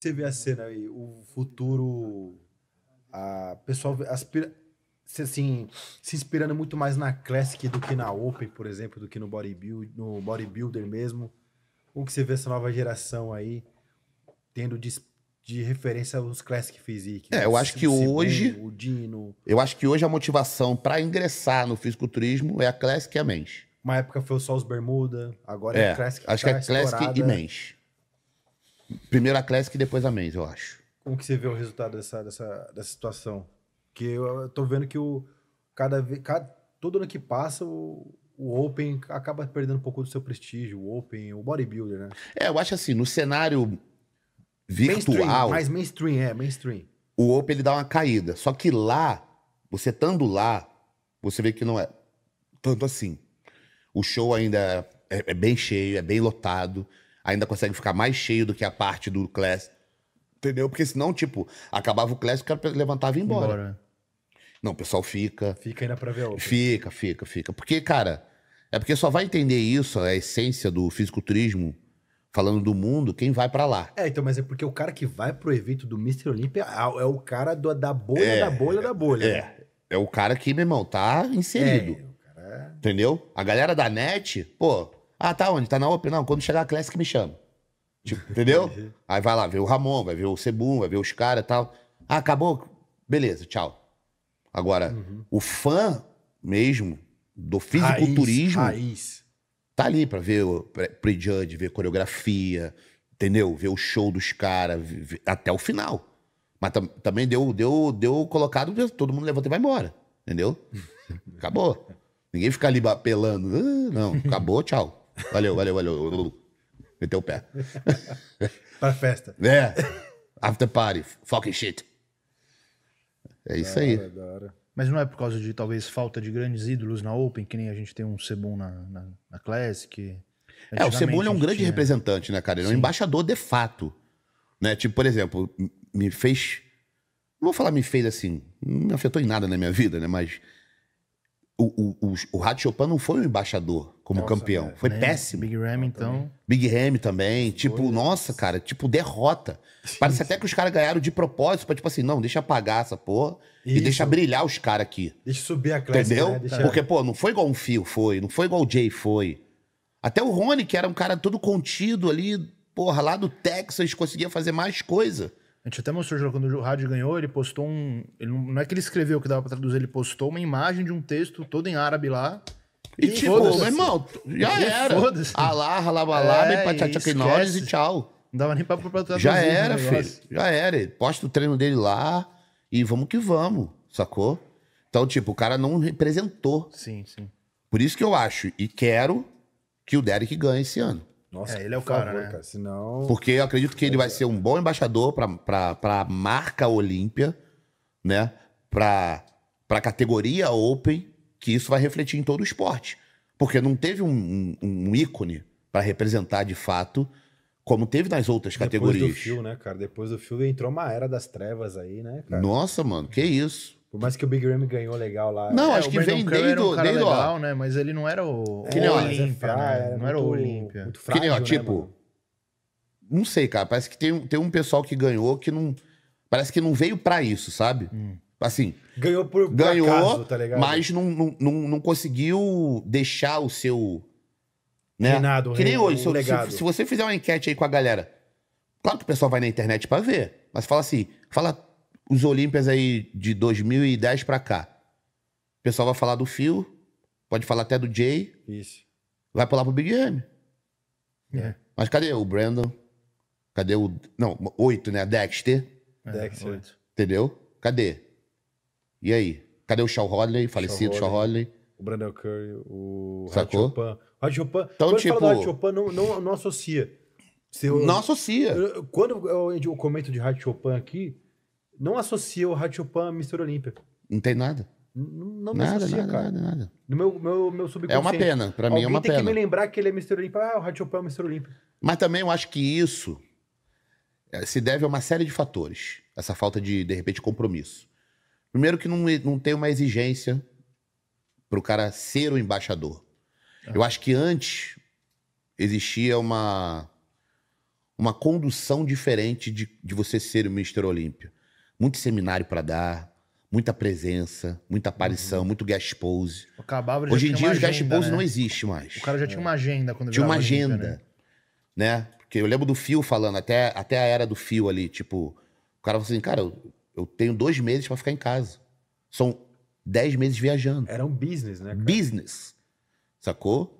você vê a cena aí, o futuro. A pessoal aspira, se, assim, se inspirando muito mais na Classic do que na Open, por exemplo, do que no, bodybuild, no Bodybuilder mesmo. Como que você vê essa nova geração aí tendo de, de referência os Classic Physique? É, eu acho que hoje. O Dino. Eu acho que hoje a motivação para ingressar no fisiculturismo é a Classic e a Men's. Uma época foi só os Bermuda, agora é, é a Classic. Acho tá que é Classic e Men's. Primeiro a Classic e depois a Men's, eu acho. Como que você vê o resultado dessa, dessa, dessa situação? Porque eu tô vendo que o, cada, cada, todo ano que passa, o, o Open acaba perdendo um pouco do seu prestígio, o Open, o bodybuilder, né? É, eu acho assim, no cenário virtual... Mainstream, mais mainstream, é, mainstream. O Open, ele dá uma caída. Só que lá, você estando lá, você vê que não é tanto assim. O show ainda é, é, é bem cheio, é bem lotado ainda consegue ficar mais cheio do que a parte do Classic. Entendeu? Porque senão, tipo, acabava o Classic, o cara levantava e ia embora. embora. Né? Não, o pessoal fica. Fica ainda pra ver a Fica, fica, fica. Porque, cara, é porque só vai entender isso, a essência do fisiculturismo, falando do mundo, quem vai para lá. É, então, mas é porque o cara que vai pro evento do Mr. Olympia é, é o cara do, da bolha, é, da bolha, da bolha. É. É o cara que, meu irmão, tá inserido. É, cara... É- entendeu? A galera da net, pô, ah, tá onde? Tá na Open? Não, quando chegar a Classic me chama. Tipo, entendeu? Uhum. Aí vai lá, vê o Ramon, vai ver o Cebu, vai ver os caras e tal. Ah, acabou? Beleza, tchau. Agora, uhum. o fã mesmo do fisiculturismo raiz, raiz. tá ali pra ver o prejudge, ver coreografia, entendeu? Ver o show dos caras até o final. Mas tam, também deu, deu, deu colocado, todo mundo levanta e vai embora. Entendeu? Acabou. Ninguém fica ali apelando. Ah, não, acabou, tchau. Valeu, valeu, valeu. Meteu o pé. pra festa. É. After party. Fucking shit. É isso aí. Mas não é por causa de talvez falta de grandes ídolos na Open, que nem a gente tem um Sebum na, na, na Classic. É, o Sebum é um grande tinha... representante, né, cara? Ele é um Sim. embaixador de fato. Né? Tipo, por exemplo, me fez. Não vou falar me fez assim, não afetou em nada na minha vida, né? Mas o, o, o, o Chopin não foi o embaixador como nossa, campeão. Cara, foi né? péssimo. Big Ram, então. Big Ram também. Tipo, nossa, cara, tipo, derrota. Parece até que os caras ganharam de propósito pra, tipo assim, não, deixa apagar essa porra Isso. e deixa brilhar os caras aqui. Deixa subir a classe. Entendeu? Né? Deixa... Porque, pô, não foi igual um Fio foi, não foi igual o Jay foi. Até o Rony, que era um cara todo contido ali, porra, lá do Texas, conseguia fazer mais coisa. A gente até mostrou quando o rádio ganhou, ele postou um. Ele não, não é que ele escreveu que dava pra traduzir, ele postou uma imagem de um texto todo em árabe lá. E, e tipo, meu irmão, já e era. Alá, ralabalaba, é, nós e tchau. Não dava nem pra, pra traduzir. Já era, filho. Já era. Ele posta o treino dele lá e vamos que vamos, sacou? Então, tipo, o cara não representou. Sim, sim. Por isso que eu acho e quero que o Derek ganhe esse ano. Nossa, é, ele é o cara, favor, né? cara. Senão... Porque eu acredito que ele vai ser um bom embaixador para a marca Olímpia, né? Para a categoria Open, que isso vai refletir em todo o esporte. Porque não teve um, um, um ícone para representar de fato como teve nas outras Depois categorias. Depois do fio, né, cara? Depois do fio entrou uma era das trevas aí, né, cara? Nossa, mano, que isso. Por mais que o Big Ram ganhou legal lá. Não, é, acho que vem desde, um cara desde legal, né? Mas ele não era o, que nem, o Olímpia, né? Não muito, era o Olímpia. Muito frágil, que nem, ó, tipo... Né, não sei, cara. Parece que tem, tem um pessoal que ganhou que não... Parece que não veio para isso, sabe? Hum. Assim... Ganhou por, por ganhou, acaso, tá ligado? Mas não, não, não, não conseguiu deixar o seu... Né? Reinado, que nem hoje, se, se, se, você fizer uma enquete aí com a galera... Claro que o pessoal vai na internet para ver. Mas fala assim... Fala os Olímpias aí de 2010 para cá. O pessoal vai falar do Phil, pode falar até do Jay. Isso. Vai pular pro Big M. É. Mas cadê o Brandon? Cadê o. Não, oito, né? Dexter. É, Dexter. Oito. Entendeu? Cadê? E aí? Cadê o Shaw Holley? falecido Shaw Holley. O Brandon Curry, o Sacou? Chopin. Rádio Chopin. Então, quando tipo... fala do Rádio tipo, Chopin, não, não, não associa. seu. não associa. quando eu, eu comento de Rádio Chopin aqui, não associa o Rádio Pan à mistura olímpica. Não tem nada. Não, nada, me associa, nada, cara. Nada, nada. No meu, meu, meu subconsciente. É uma pena, para mim é uma pena. pena. tem que me lembrar que ele é mistura olímpica. Ah, o Rádio Pan é mistura olímpica. Mas também eu acho que isso eh, se deve a uma série de fatores. Essa falta de, de repente, compromisso. Primeiro que não, não tem uma exigência para o cara ser o embaixador. Ah. Eu acho que antes existia uma uma condução diferente de, de você ser o Mr. Olímpia muito seminário para dar, muita presença, muita aparição, uhum. muito guest pose. Acabava, Hoje em dia os guest pose né? não existe mais. O cara já tinha uma é. agenda quando Tinha uma agenda, vida, né? né? Porque eu lembro do fio falando, até, até a era do fio ali, tipo, o cara falou assim, cara, eu, eu tenho dois meses para ficar em casa. São dez meses viajando. Era um business, né? Cara? Business. Sacou?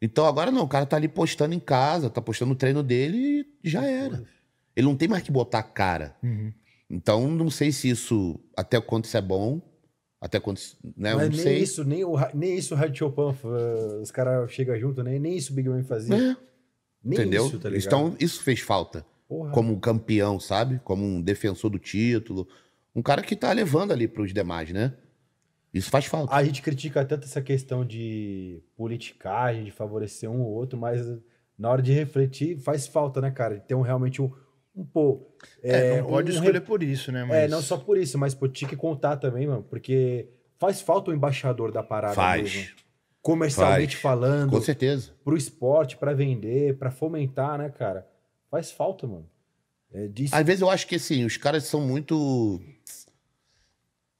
Então agora não, o cara tá ali postando em casa, tá postando o treino dele e já era. Ele não tem mais que botar a cara. Uhum. Então, não sei se isso, até quanto isso é bom, até quanto. Né, Mas não nem sei. isso, nem, o, nem isso o Rádio Chopin, eh, os caras chegam junto, né? nem isso o Big Man fazia. É. Nem Entendeu? Isso, tá então, isso fez falta. Porra. Como um campeão, sabe? Como um defensor do título. Um cara que tá levando ali pros demais, né? Isso faz falta. A gente critica tanto essa questão de politicagem, de favorecer um ou outro, mas na hora de refletir, faz falta, né, cara? Ter então, um, realmente um, pô. É, é, não pode um, escolher por isso, né? É, mas... É, não só por isso, mas por ti que contar também, mano, porque faz falta o embaixador da parada faz. mesmo. Comercialmente faz. falando. Com certeza. Pro esporte, para vender, para fomentar, né, cara? Faz falta, mano. É disso. Às vezes eu acho que assim, os caras são muito.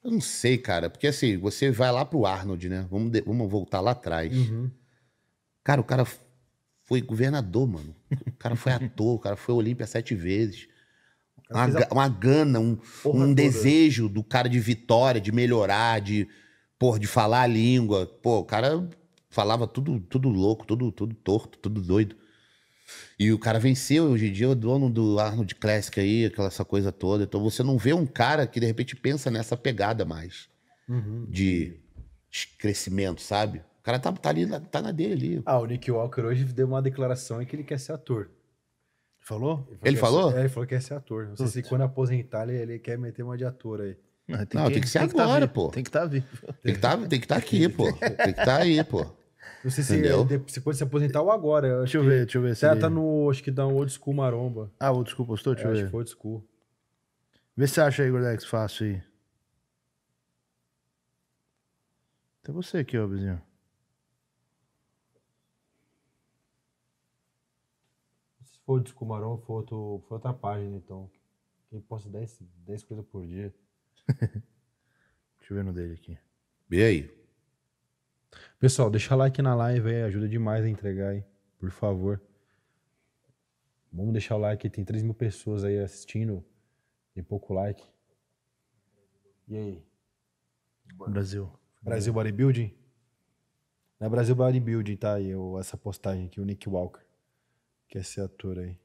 Eu não sei, cara, porque assim, você vai lá pro Arnold, né? Vamos, de... Vamos voltar lá atrás. Uhum. Cara, o cara foi governador, mano. O cara foi ator, o cara foi Olímpia sete vezes. Uma, a... uma gana, um, um desejo do cara de vitória, de melhorar, de, porra, de falar a língua. Pô, o cara falava tudo, tudo louco, tudo, tudo torto, tudo doido. E o cara venceu, hoje em dia é o dono do Arnold Classic aí, aquela essa coisa toda. Então você não vê um cara que de repente pensa nessa pegada mais uhum. de crescimento, sabe? O cara tá, tá ali, tá na dele ali. Ah, o Nick Walker hoje deu uma declaração em que ele quer ser ator. Falou? Ele, ele falou? é, ele falou que quer ser ator. Não sei Puta. se quando aposentar ele, ele quer meter uma de ator aí. Não, tem, não, que, tem que ser tem agora, que tá pô. Tem que estar tá vivo. Tem que tá, estar tá aqui, pô. Tem que estar tá aí, pô. Não sei Entendeu? se, se pode se aposentar ou agora. Deixa eu ver, deixa eu ver. Se ela tá no, acho que dá um Old School Maromba. Ah, Old School postou? Deixa é, eu ver. Acho que foi Old School. Vê se acha aí, Gordex, fácil aí. Tem você aqui, ó, vizinho. Pô, desculpa, Marão foi, outro, foi outra página, então. Quem posta 10, 10 coisas por dia. Deixa eu ver no dele aqui. E aí? Pessoal, deixa like na live aí, ajuda demais a entregar aí, por favor. Vamos deixar o like, tem 3 mil pessoas aí assistindo, tem pouco like. E aí? Brasil. Brasil Bodybuilding? Não é Brasil Bodybuilding, tá aí essa postagem aqui, o Nick Walker quer é ser ator aí?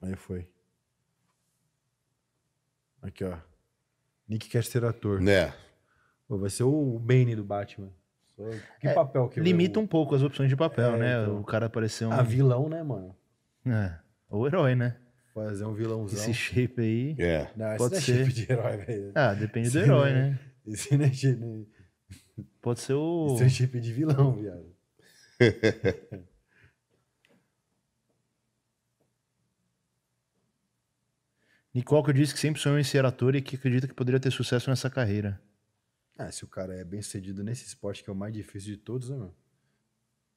Aí foi. Aqui, ó. Nick quer ser ator. Né? vai ser o Bane do Batman. Que É, papel que Limita um pouco as opções de papel, É, né? então. O cara aparecer um. A ah, vilão, né, mano? É. Ou herói, né? Fazer um vilãozão. Esse shape aí. É. Não, esse Pode não é ser. shape de herói, velho. Ah, depende do herói, né? né? Esse não é Pode ser o. tipo de vilão, viado. Nicole que disse que sempre sonhou em ser ator e que acredita que poderia ter sucesso nessa carreira. Ah, se o cara é bem sucedido nesse esporte que é o mais difícil de todos, né, mano?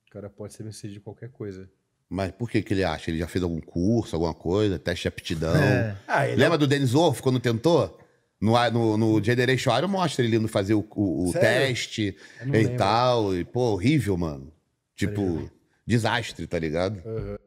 O cara pode ser bem sucedido em qualquer coisa. Mas por que, que ele acha? Ele já fez algum curso, alguma coisa, teste de aptidão. É. Ah, Lembra é... do Denis Orff quando tentou? No, no, no Generation Wire mostra ele indo fazer o, o, o teste e lembro. tal. E, pô, horrível, mano. Tipo, tá desastre, tá ligado? Uhum.